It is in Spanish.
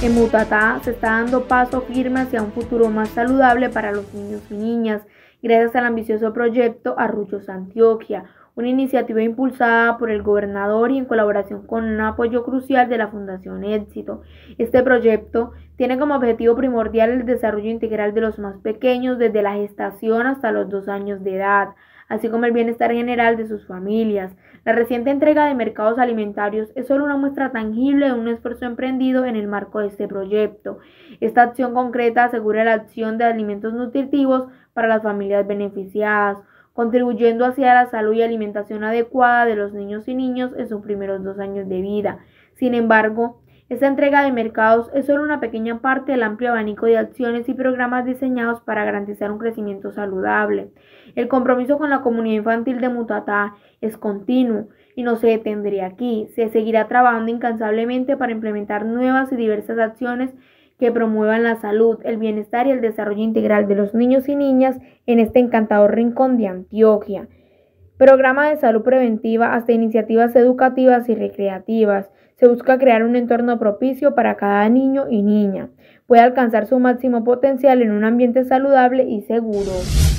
En Mutatá se está dando paso firme hacia un futuro más saludable para los niños y niñas, gracias al ambicioso proyecto Arruchos Antioquia, una iniciativa impulsada por el gobernador y en colaboración con un apoyo crucial de la Fundación Éxito. Este proyecto tiene como objetivo primordial el desarrollo integral de los más pequeños desde la gestación hasta los dos años de edad así como el bienestar general de sus familias. La reciente entrega de mercados alimentarios es solo una muestra tangible de un esfuerzo emprendido en el marco de este proyecto. Esta acción concreta asegura la acción de alimentos nutritivos para las familias beneficiadas contribuyendo hacia la salud y alimentación adecuada de los niños y niñas en sus primeros dos años de vida. Sin embargo, esta entrega de mercados es solo una pequeña parte del amplio abanico de acciones y programas diseñados para garantizar un crecimiento saludable. El compromiso con la comunidad infantil de Mutatá es continuo y no se detendría aquí. Se seguirá trabajando incansablemente para implementar nuevas y diversas acciones que promuevan la salud, el bienestar y el desarrollo integral de los niños y niñas en este encantador rincón de Antioquia programa de salud preventiva hasta iniciativas educativas y recreativas. Se busca crear un entorno propicio para cada niño y niña. Puede alcanzar su máximo potencial en un ambiente saludable y seguro.